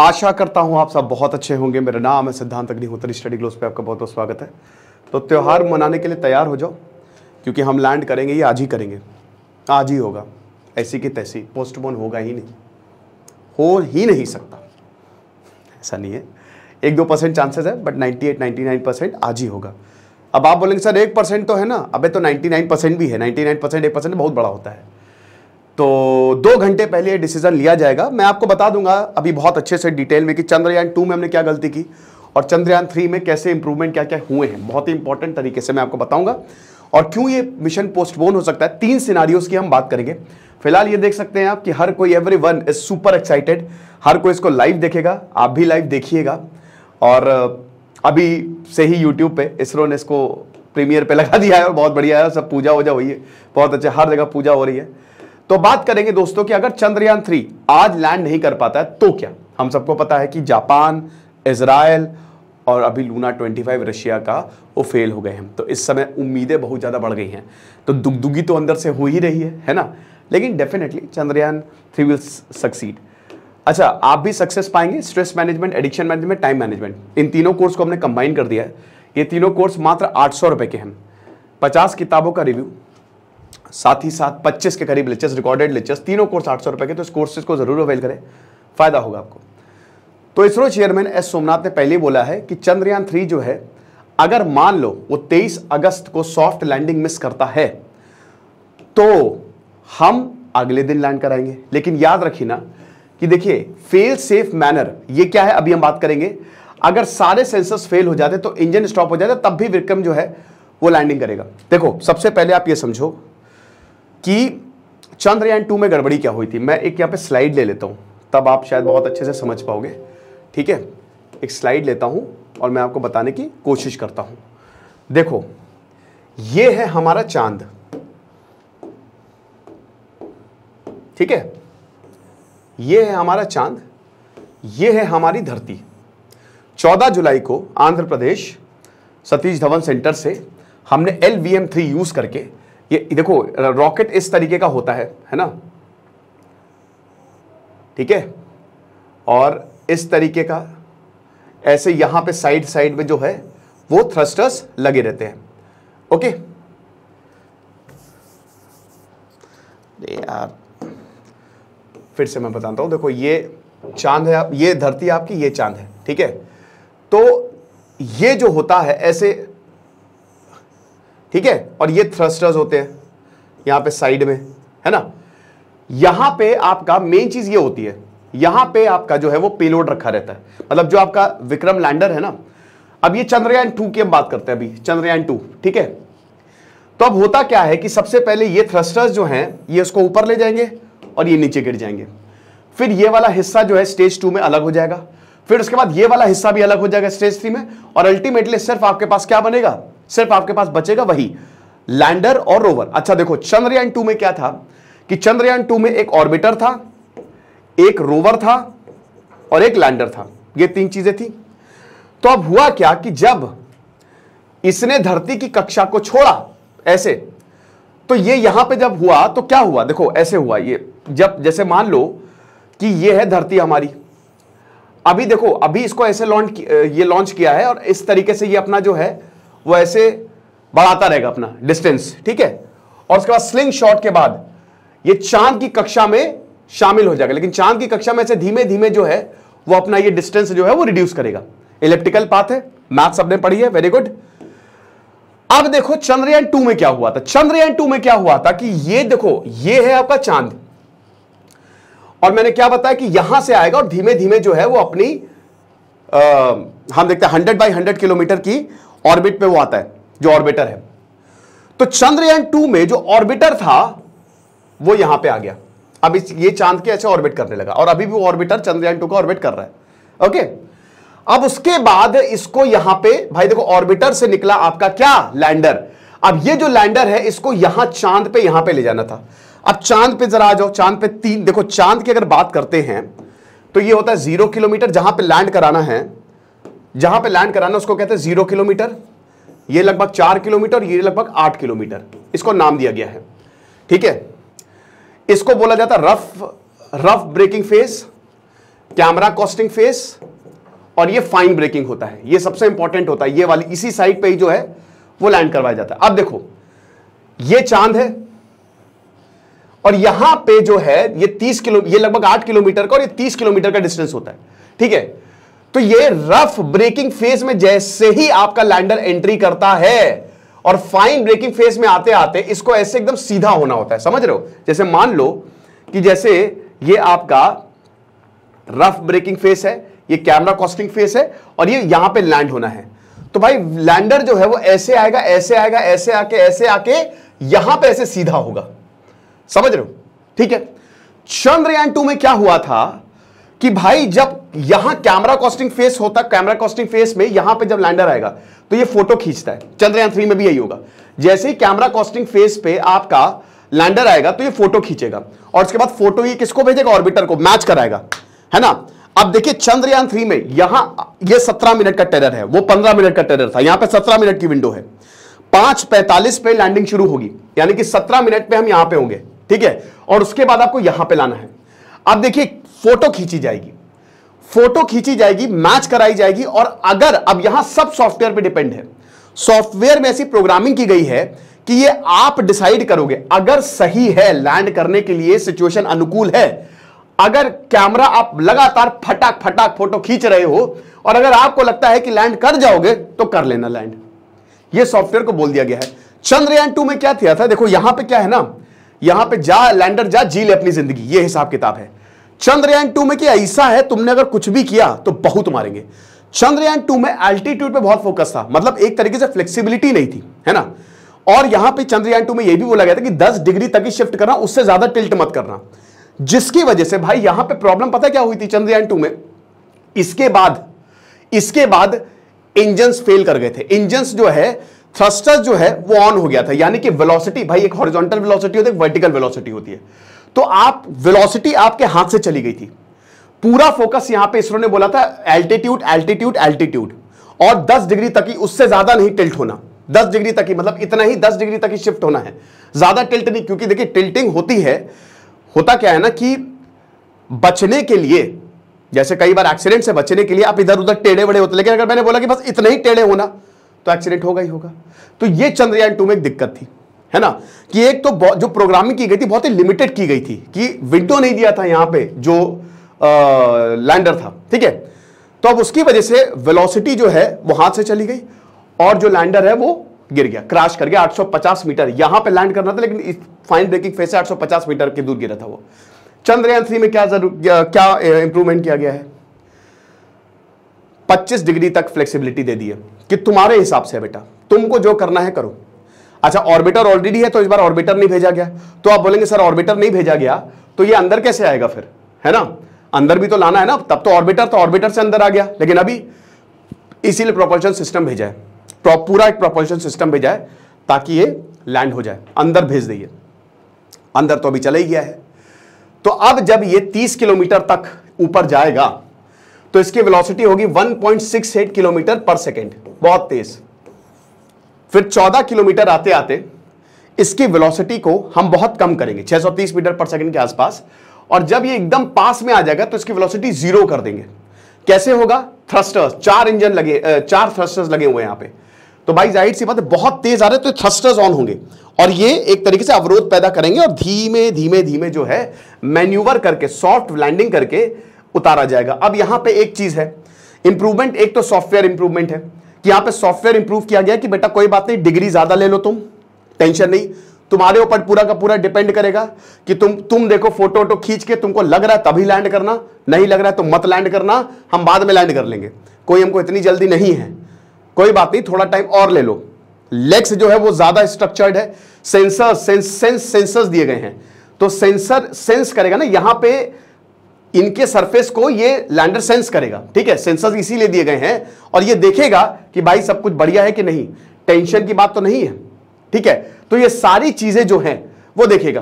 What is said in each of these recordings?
आशा करता हूं आप सब बहुत अच्छे होंगे मेरा नाम है सिद्धांत अग्निहोत्री स्टडी ग्लोस पे आपका बहुत बहुत स्वागत है तो त्यौहार मनाने के लिए तैयार हो जाओ क्योंकि हम लैंड करेंगे ये आज ही करेंगे आज ही होगा ऐसी की तैसी पोस्टपोन होगा ही नहीं हो ही नहीं सकता ऐसा नहीं है एक दो परसेंट चांसेस है but ninety eight ninety nine percent आज ही होगा अब आप बोलेंगे सर एक परसेंट तो है ना अबे तो नाइन्टी नाइन परसेंट भी है नाइन्टी नाइन परसेंट एक परसेंट बहुत बड़ा होता है तो दो घंटे पहले ये डिसीजन लिया जाएगा मैं आपको बता दूंगा अभी बहुत अच्छे से डिटेल में कि चंद्रयान टू में हमने क्या गलती की और चंद्रयान थ्री में कैसे इंप्रूवमेंट क्या क्या हुए हैं बहुत ही इंपॉर्टेंट तरीके से मैं आपको बताऊंगा और क्यों ये मिशन पोस्टपोन हो सकता है तीन सिनारियोज की हम बात करेंगे फिलहाल ये देख सकते हैं आप कि हर कोई every one is super excited हर कोई इसको लाइव देखेगा आप भी लाइव देखिएगा और अभी से ही यूट्यूब पे इसरो ने इसको प्रीमियर पे लगा दिया है और बहुत बढ़िया है सब पूजा वूजा हुई है बहुत अच्छा हर जगह पूजा हो रही है तो बात करेंगे दोस्तों कि अगर चंद्रयान थ्री आज लैंड नहीं कर पाता है तो क्या हम सबको पता है कि जापान इसराइल और अभी लूना 25 रशिया का वो फेल हो गए हैं तो इस समय उम्मीदें बहुत ज़्यादा बढ़ गई हैं तो दुगदुगी तो अंदर से हो ही रही है है ना लेकिन definitely Chandrayaan three will succeed अच्छा आप भी सक्सेस पाएंगे stress management addiction management time management इन तीनों कोर्स को हमने कंबाइन कर दिया है ये तीनों कोर्स मात्र आठ सौ के हैं पचास किताबों का रिव्यू साथ ही साथ 25 के करीब लेक्चर्स रिकॉर्डेड लेक्चर्स तीनों कोर्स आठ रुपए के तो इस कोर्सेज को जरूर अवेल करें फायदा होगा आपको तो इसरो चेयरमैन एस सोमनाथ ने पहले बोला है कि चंद्रयान थ्री जो है अगर मान लो वो 23 अगस्त को सॉफ्ट लैंडिंग मिस करता है तो हम अगले दिन लैंड कराएंगे लेकिन याद रखिए ना कि देखिए फेल सेफ मैनर ये क्या है अभी हम बात करेंगे अगर सारे सेंसर्स फेल हो जाते तो इंजन स्टॉप हो जाता तब भी विक्रम जो है वो लैंडिंग करेगा देखो सबसे पहले आप ये समझो कि चंद्रयान टू में गड़बड़ी क्या हुई थी मैं एक यहाँ पे स्लाइड ले लेता हूँ तब आप शायद बहुत अच्छे से समझ पाओगे ठीक है एक स्लाइड लेता हूँ और मैं आपको बताने की कोशिश करता हूँ देखो ये है हमारा चांद ठीक है ये है हमारा चांद ये है हमारी धरती 14 जुलाई को आंध्र प्रदेश सतीश धवन सेंटर से हमने L V M three use करके ये देखो रॉकेट इस तरीके का होता है है ना ठीक है और इस तरीके का ऐसे यहां पे साइड साइड में जो है वो थ्रस्टर्स लगे रहते हैं ओके यार फिर से मैं बताता हूं देखो ये चांद है आप ये धरती आपकी ये चांद है ठीक है तो ये जो होता है ऐसे ठीक है और ये थ्रस्टर्स होते हैं यहां पे साइड में है ना यहां पे आपका मेन चीज ये होती है यहां पे आपका जो है वो पेलोड रखा रहता है मतलब जो आपका विक्रम लैंडर है ना अब ये चंद्रयान टू की हम बात करते हैं अभी चंद्रयान टू ठीक है तो अब होता क्या है कि सबसे पहले ये थ्रस्टर्स जो हैं ये उसको ऊपर ले जाएंगे और ये नीचे गिर जाएंगे फिर ये वाला हिस्सा जो है स्टेज टू में अलग हो जाएगा फिर उसके बाद ये वाला हिस्सा भी अलग हो जाएगा स्टेज थ्री में और अल्टीमेटली सिर्फ आपके पास क्या बनेगा सिर्फ आपके पास बचेगा वही लैंडर और रोवर अच्छा देखो चंद्रयान टू में क्या था कि चंद्रयान टू में एक ऑर्बिटर था एक रोवर था और एक लैंडर था ये तीन चीजें थी तो अब हुआ क्या कि जब इसने धरती की कक्षा को छोड़ा ऐसे तो ये यहां पे जब हुआ तो क्या हुआ देखो ऐसे हुआ ये जब जैसे मान लो कि ये है धरती हमारी अभी देखो अभी इसको ऐसे लॉन्च ये लॉन्च किया है और इस तरीके से ये अपना जो है वो ऐसे बढ़ाता रहेगा अपना डिस्टेंस ठीक है और उसके बाद स्लिंग शॉट के बाद ये चांद की कक्षा में शामिल हो जाएगा लेकिन चांद की कक्षा में ऐसे धीमे धीमे जो है वो अपना ये डिस्टेंस जो है वो रिड्यूस करेगा इलेक्ट्रिकल पाथ है मैथ सबने पढ़ी है वेरी गुड अब देखो चंद्रयान टू में क्या हुआ था चंद्रयान टू में क्या हुआ था कि ये देखो ये है आपका चांद और मैंने क्या बताया कि यहां से आएगा और धीमे धीमे जो है वो अपनी आ, हम देखते हैं हंड्रेड बाई हंड्रेड किलोमीटर की ऑर्बिट पे वो आता है जो ऑर्बिटर है तो चंद्रयान टू में जो ऑर्बिटर था वो यहां पे आ गया अब इस ये चांद के ऐसे ऑर्बिट करने लगा और अभी भी वो ऑर्बिटर चंद्रयान टू का ऑर्बिट कर रहा है ओके अब उसके बाद इसको यहां पे भाई देखो ऑर्बिटर से निकला आपका क्या लैंडर अब ये जो लैंडर है इसको यहां चांद पे यहां पे ले जाना था अब चांद पे जरा आ जाओ चांद पे तीन देखो चांद की अगर बात करते हैं तो ये होता है जीरो किलोमीटर जहां पे लैंड कराना है जहां पे लैंड कराना उसको कहते हैं जीरो किलोमीटर ये लगभग चार किलोमीटर ये लगभग आठ किलोमीटर इसको नाम दिया गया है ठीक है इसको बोला जाता है rough rough braking phase camera coasting phase और ये फाइन ब्रेकिंग होता है ये सबसे इंपॉर्टेंट होता है ये वाली इसी साइड पे ही जो है वो लैंड करवाया जाता है अब देखो ये चांद है और यहां पे जो है ये 30 किलो ये लगभग 8 किलोमीटर का और ये 30 किलोमीटर का डिस्टेंस होता है ठीक है तो ये रफ ब्रेकिंग फेज में जैसे ही आपका लैंडर एंट्री करता है और फाइन ब्रेकिंग फेज में आते आते इसको ऐसे एकदम सीधा होना होता है समझ रहे हो जैसे मान लो कि जैसे ये आपका रफ ब्रेकिंग फेस है ये कैमरा कॉस्टिंग फेस है और ये यहां पे लैंड होना है तो भाई लैंडर जो है वो ऐसे आएगा ऐसे आएगा ऐसे आके ऐसे आके यहां पे ऐसे सीधा होगा समझ रहे हो ठीक है चंद्रयान टू में क्या हुआ था कि भाई जब यहां कैमरा कॉस्टिंग फेस होता कैमरा कॉस्टिंग फेस में यहां पे जब लैंडर आएगा तो ये फोटो खींचता है चंद्रयान थ्री में भी यही होगा जैसे ही कैमरा कॉस्टिंग फेस पे आपका लैंडर आएगा तो ये फोटो खींचेगा और उसके बाद फोटो ये किसको भेजेगा ऑर्बिटर को मैच कराएगा है ना अब देखिए चंद्रयान थ्री में यहां ये सत्रह मिनट का टेरर है वो पंद्रह मिनट का टेरर था यहां पर सत्रह मिनट की विंडो है पांच पैंतालीस पे लैंडिंग शुरू होगी यानी कि सत्रह मिनट पे हम यहां पे होंगे ठीक है और उसके बाद आपको यहां पे लाना है अब देखिए फोटो खींची जाएगी फोटो खींची जाएगी मैच कराई जाएगी और अगर अब यहां सब सॉफ्टवेयर पे डिपेंड है सॉफ्टवेयर में ऐसी प्रोग्रामिंग की गई है कि ये आप डिसाइड करोगे अगर सही है लैंड करने के लिए सिचुएशन अनुकूल है अगर कैमरा आप लगातार फटाक फटाक फोटो खींच रहे हो और अगर आपको लगता है कि लैंड कर जाओगे तो कर लेना लैंड ये सॉफ्टवेयर को बोल दिया गया है चंद्रयान टू में क्या किया था देखो यहां पे क्या है ना यहां पे जा लैंडर जा जी ले अपनी जिंदगी ये हिसाब किताब है चंद्रयान टू में कि ऐसा है तुमने अगर कुछ भी किया तो बहुत मारेंगे चंद्रयान टू में एल्टीट्यूड पे बहुत फोकस था मतलब एक तरीके से फ्लेक्सिबिलिटी नहीं थी है ना और यहां पे चंद्रयान टू में यह भी बोला गया था कि दस डिग्री तक ही शिफ्ट करना उससे ज्यादा टिल्ट मत करना जिसकी वजह से भाई यहां पर प्रॉब्लम पता क्या हुई थी चंद्रयान टू में इसके बाद इसके बाद इंजन फेल कर गए थे इंजन जो है थ्रस्टर जो है वो ऑन हो गया था यानी कि वेलोसिटी भाई एक हॉरिजॉन्टल वेलोसिटी होती है वर्टिकल वेलोसिटी होती है तो आप वेलोसिटी आपके हाथ से चली गई थी पूरा फोकस यहां पे इसरो ने बोला था एल्टीट्यूड एल्टीट्यूड एल्टीट्यूड और 10 डिग्री तक ही उससे ज्यादा नहीं टिल्ट होना 10 डिग्री तक ही मतलब इतना ही 10 डिग्री तक ही शिफ्ट होना है ज्यादा टिल्ट नहीं क्योंकि देखिए टिल्टिंग होती है होता क्या है ना कि बचने के लिए जैसे कई बार एक्सीडेंट से बचने के लिए आप इधर उधर टेढ़े बड़े होते लेकिन अगर मैंने बोला कि बस इतना ही टेढ़े होना तो एक्सीडेंट होगा ही होगा तो ये चंद्रयान टू में एक दिक्कत थी है ना कि एक तो जो प्रोग्रामिंग की गई थी बहुत ही लिमिटेड की गई थी कि विंडो नहीं दिया था यहां पे जो आ, लैंडर था ठीक है तो अब उसकी वजह से वेलोसिटी जो है वो हाथ से चली गई और जो लैंडर है वो गिर गया क्रैश कर गया 850 मीटर यहां पे लैंड करना था लेकिन फाइन ब्रेकिंग फेस से 850 मीटर के दूर गिरा था वो चंद्रयान थ्री में क्या जरूर क्या इंप्रूवमेंट किया गया है 25 डिग्री तक फ्लेक्सिबिलिटी दे दी है कि तुम्हारे हिसाब से बेटा तुमको जो करना है करो अच्छा ऑर्बिटर ऑलरेडी है तो इस बार ऑर्बिटर नहीं भेजा गया तो आप बोलेंगे सर ऑर्बिटर नहीं भेजा गया तो ये अंदर कैसे आएगा फिर है ना अंदर भी तो लाना है ना तब तो ऑर्बिटर तो ऑर्बिटर से अंदर आ गया लेकिन अभी इसीलिए प्रोपल्शन सिस्टम भेजा है पूरा एक प्रोपल्शन सिस्टम भेजा है ताकि ये लैंड हो जाए अंदर भेज दिए अंदर तो अभी चला ही गया है तो अब जब ये 30 किलोमीटर तक ऊपर जाएगा तो इसकी वेलोसिटी होगी 1.68 किलोमीटर पर सेकेंड बहुत तेज फिर 14 किलोमीटर आते आते इसकी वेलोसिटी को हम बहुत कम करेंगे 630 मीटर पर सेकेंड के आसपास और जब ये एकदम पास में आ जाएगा तो इसकी वेलोसिटी जीरो कर देंगे कैसे होगा थ्रस्टर्स चार इंजन लगे चार थ्रस्टर्स लगे हुए यहां यहाँ पे तो भाई जाहिर सी बात है बहुत तेज आ रहे तो थ्रस्टर्स ऑन होंगे और ये एक तरीके से अवरोध पैदा करेंगे और धीमे धीमे धीमे जो है मैन्यूवर करके सॉफ्ट लैंडिंग करके उतारा जाएगा अब यहां पे एक चीज है इंप्रूवमेंट एक तो सॉफ्टवेयर इंप्रूवमेंट है कि यहां पे सॉफ्टवेयर इंप्रूव किया गया कि बेटा कोई बात नहीं डिग्री ज्यादा ले लो तुम टेंशन नहीं तुम्हारे ऊपर पूरा का पूरा डिपेंड करेगा कि तुम तुम देखो फोटो वोटो खींच के तुमको लग रहा है तभी लैंड करना नहीं लग रहा है तो मत लैंड करना हम बाद में लैंड कर लेंगे कोई हमको इतनी जल्दी नहीं है कोई बात नहीं थोड़ा टाइम और ले लो लेग्स जो है वो ज्यादा स्ट्रक्चर्ड है सेंसर सेंस सेंस सेंसर्स दिए गए हैं तो सेंसर सेंस करेगा ना यहां पे इनके सरफेस को ये लैंडर सेंस करेगा ठीक है सेंसर्स इसीलिए दिए गए हैं और ये देखेगा कि भाई सब कुछ बढ़िया है कि नहीं टेंशन की बात तो नहीं है ठीक है तो ये सारी चीजें जो हैं वो देखेगा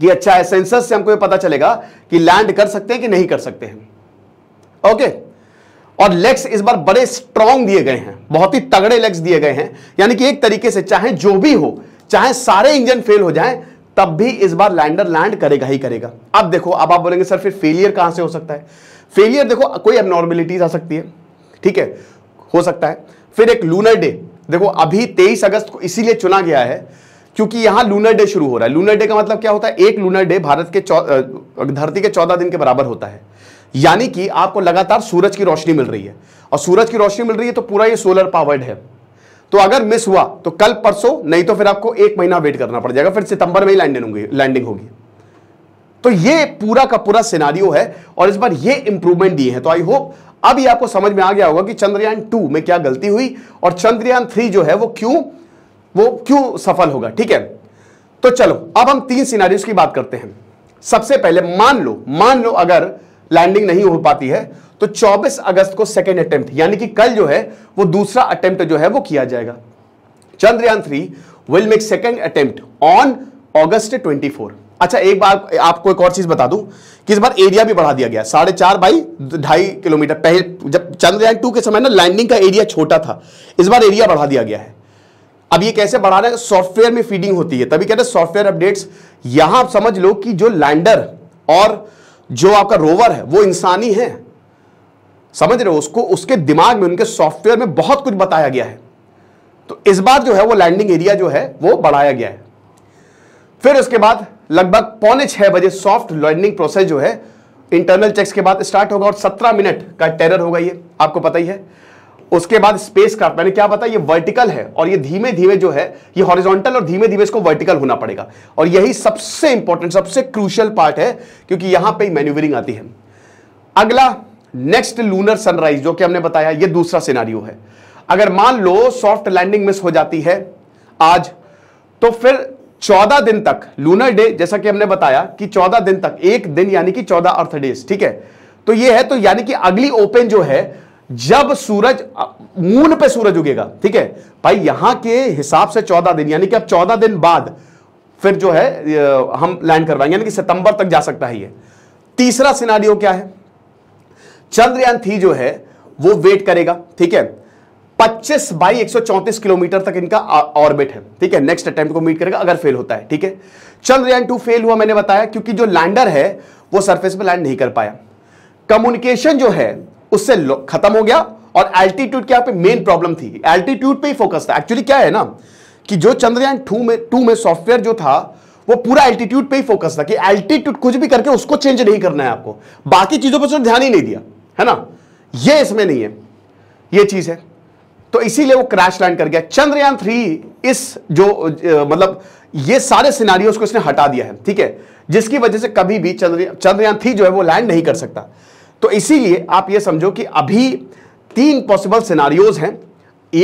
कि अच्छा है सेंसर से हमको ये पता चलेगा कि लैंड कर सकते हैं कि नहीं कर सकते हैं ओके और लेग्स इस बार बड़े स्ट्रॉन्ग दिए गए हैं बहुत ही तगड़े लेग्स दिए गए हैं यानी कि एक तरीके से चाहे जो भी हो चाहे सारे इंजन फेल हो जाए तब भी इस बार लैंडर लैंड करेगा ही करेगा अब देखो अब आप बोलेंगे सर फिर फेलियर कहां से हो सकता है फेलियर देखो कोई एबनॉर्मेलिटीज आ सकती है ठीक है हो सकता है फिर एक लूनर डे देखो अभी तेईस अगस्त को इसीलिए चुना गया है क्योंकि यहां लूनर डे शुरू हो रहा है लूनर डे का मतलब क्या होता है एक लूनर डे भारत के धरती के चौदह दिन के बराबर होता है यानी कि आपको लगातार सूरज की रोशनी मिल रही है और सूरज की रोशनी मिल रही है तो पूरा ये सोलर पावर्ड है तो अगर मिस हुआ तो कल परसों नहीं तो फिर आपको एक महीना वेट करना पड़ जाएगा फिर सितंबर में ही लैंडिंग होगी लैंडिंग होगी तो ये पूरा का पूरा सिनारियो है और इस बार ये इंप्रूवमेंट दिए हैं तो आई होप अब ये आपको समझ में आ गया होगा कि चंद्रयान टू में क्या गलती हुई और चंद्रयान थ्री जो है वो क्यों वो क्यों सफल होगा ठीक है तो चलो अब हम तीन सिनारियों की बात करते हैं सबसे पहले मान लो मान लो अगर लैंडिंग नहीं हो पाती है तो 24 अगस्त को सेकेंड अटेम्प्ट यानी कि कल जो है वो दूसरा अटेम्प्ट जो है वो किया जाएगा Chandrayaan three will make second attempt on August 24 अच्छा एक बार आपको एक और चीज बता दूं कि इस बार एरिया भी बढ़ा दिया गया साढ़े चार बाई ढाई किलोमीटर पहले जब चंद्रयान टू के समय ना लैंडिंग का एरिया छोटा था इस बार एरिया बढ़ा दिया गया है अब ये कैसे बढ़ा रहे हैं सॉफ्टवेयर में फीडिंग होती है तभी कहते हैं सॉफ्टवेयर अपडेट्स यहां समझ लो कि जो लैंडर और जो आपका रोवर है वो इंसानी है समझ रहे हो उसको उसके दिमाग में उनके सॉफ्टवेयर में बहुत कुछ बताया गया है तो इस बार जो है वो लैंडिंग एरिया जो है वो बढ़ाया गया है फिर उसके बाद लगभग पौने छह बजे सॉफ्ट लैंडिंग प्रोसेस जो है इंटरनल चेक्स के बाद स्टार्ट होगा और सत्रह मिनट का टेरर होगा ये आपको पता ही है उसके बाद स्पेस क्राफ्ट मैंने क्या बताया ये वर्टिकल है और ये धीमे धीमे जो है ये हॉरिजॉन्टल और धीमे धीमे इसको वर्टिकल होना पड़ेगा और यही सबसे इंपॉर्टेंट सबसे क्रूशियल पार्ट है क्योंकि यहां पर मैन्यूवरिंग आती है अगला नेक्स्ट लूनर सनराइज जो कि हमने बताया ये दूसरा सिनारियो है अगर मान लो सॉफ्ट लैंडिंग मिस हो जाती है आज तो फिर 14 दिन तक लूनर डे जैसा कि हमने बताया कि 14 दिन तक एक दिन यानी कि 14 अर्थ डेज ठीक है तो ये है तो यानी कि अगली ओपन जो है जब सूरज मून पे सूरज उगेगा ठीक है भाई यहां के हिसाब से 14 दिन यानी कि अब 14 दिन बाद फिर जो है हम लैंड करवाएंगे यानी कि सितंबर तक जा सकता है ये तीसरा सिनारियो क्या है चंद्रयान थ्री जो है वो वेट करेगा ठीक है 25 बाई 134 किलोमीटर तक इनका ऑर्बिट है ठीक है नेक्स्ट अटेम्प्ट को मीट करेगा अगर फेल होता है ठीक है चंद्रयान टू फेल हुआ मैंने बताया क्योंकि जो लैंडर है वो सरफेस पे लैंड नहीं कर पाया कम्युनिकेशन जो है उससे खत्म हो गया और एल्टीट्यूड क्या पे मेन प्रॉब्लम थी एल्टीट्यूड पे ही फोकस था एक्चुअली क्या है ना कि जो चंद्रयान टू में टू में सॉफ्टवेयर जो था वो पूरा एल्टीट्यूड पे ही फोकस था कि एल्टीट्यूड कुछ भी करके उसको चेंज नहीं करना है आपको बाकी चीजों पर ध्यान ही नहीं दिया है ना ये इसमें नहीं है ये चीज है तो इसीलिए वो क्रैश लैंड कर गया चंद्रयान थ्री इस जो मतलब ये सारे सिनारियों को इसने हटा दिया है ठीक है जिसकी वजह से कभी भी चंद्रयान चंद्रयान थ्री जो है वो लैंड नहीं कर सकता तो इसीलिए आप ये समझो कि अभी तीन पॉसिबल सिनारियोज हैं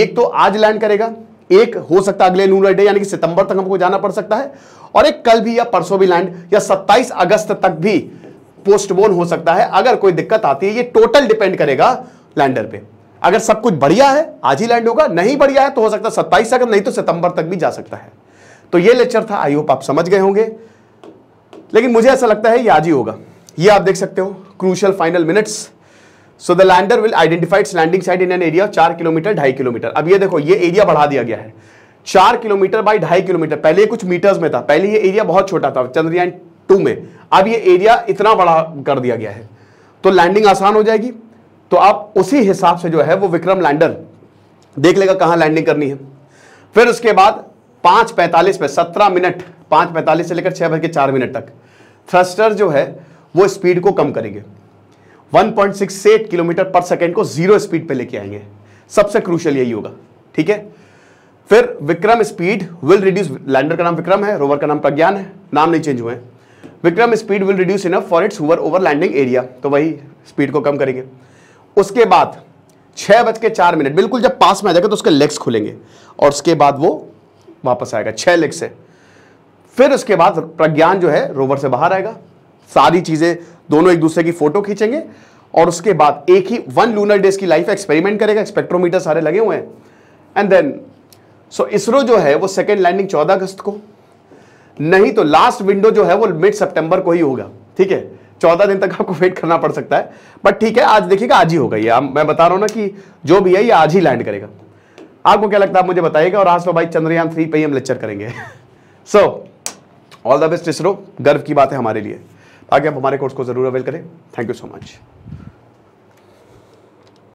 एक तो आज लैंड करेगा एक हो सकता है अगले लूनर डे यानी कि सितंबर तक हमको जाना पड़ सकता है और एक कल भी या परसों भी लैंड या 27 अगस्त तक भी पोस्टबोन हो सकता है अगर कोई दिक्कत आती है ये टोटल डिपेंड करेगा लैंडर पे अगर सब कुछ बढ़िया है आज ही लैंड होगा नहीं बढ़िया है तो हो सकता है सत्ताईस अगस्त नहीं तो सितंबर तक भी जा सकता है तो ये लेक्चर था आई होप आप समझ गए होंगे लेकिन मुझे ऐसा लगता है ये आज ही होगा ये आप देख सकते हो crucial final minutes so the lander will identified landing site in an area चार किलोमीटर ढाई किलोमीटर अब ये देखो ये एरिया बढ़ा दिया गया है चार किलोमीटर बाई ढाई किलोमीटर पहले कुछ मीटर्स में था पहले ये एरिया बहुत छोटा था चंद्रयान टू में अब ये एरिया इतना बड़ा कर दिया गया है तो लैंडिंग आसान हो जाएगी तो आप उसी हिसाब से जो है वो विक्रम लैंडर देख लेगा कहां लैंडिंग करनी है फिर उसके बाद पांच पैंतालीस में सत्रह मिनट पांच पैंतालीस से लेकर छह बज के चार मिनट तक थ्रस्टर जो है वो स्पीड को कम करेंगे 1.68 किलोमीटर पर सेकेंड को जीरो स्पीड पे लेके आएंगे सबसे क्रूशल यही होगा ठीक है फिर Vikram speed will reduce lander का नाम विक्रम है रोवर का नाम प्रज्ञान है नाम नहीं चेंज हुए हैं Vikram speed will reduce enough for its hover over landing area तो वही स्पीड को कम करेंगे उसके बाद छह बज के चार मिनट बिल्कुल जब पास में आ जाएगा तो उसके लेग्स खुलेंगे और उसके बाद वो वापस आएगा छह लेग्स से फिर उसके बाद प्रज्ञान जो है रोवर से बाहर आएगा सारी चीज़ें दोनों एक दूसरे की फोटो खींचेंगे और उसके बाद एक ही वन लूनर डेज की लाइफ एक्सपेरिमेंट करेगा स्पेक्ट्रोमीटर सारे लगे हुए हैं एंड देन सो इसरो जो है वो सेकेंड लैंडिंग चौदह अगस्त को नहीं तो लास्ट विंडो जो है वो मिड सितंबर को ही होगा ठीक है चौदह दिन तक आपको वेट करना पड़ सकता है बट ठीक है आज देखिएगा आज ही होगा ये मैं बता रहा हूं ना कि जो भी है ये आज ही लैंड करेगा आपको क्या लगता है मुझे बताइएगा और आज तो भाई चंद्रयान थ्री पे ही हम लेक्चर करेंगे so all the best ISRO गर्व की बात है हमारे लिए आगे आप हमारे कोर्स को जरूर अवेल करें थैंक यू सो मच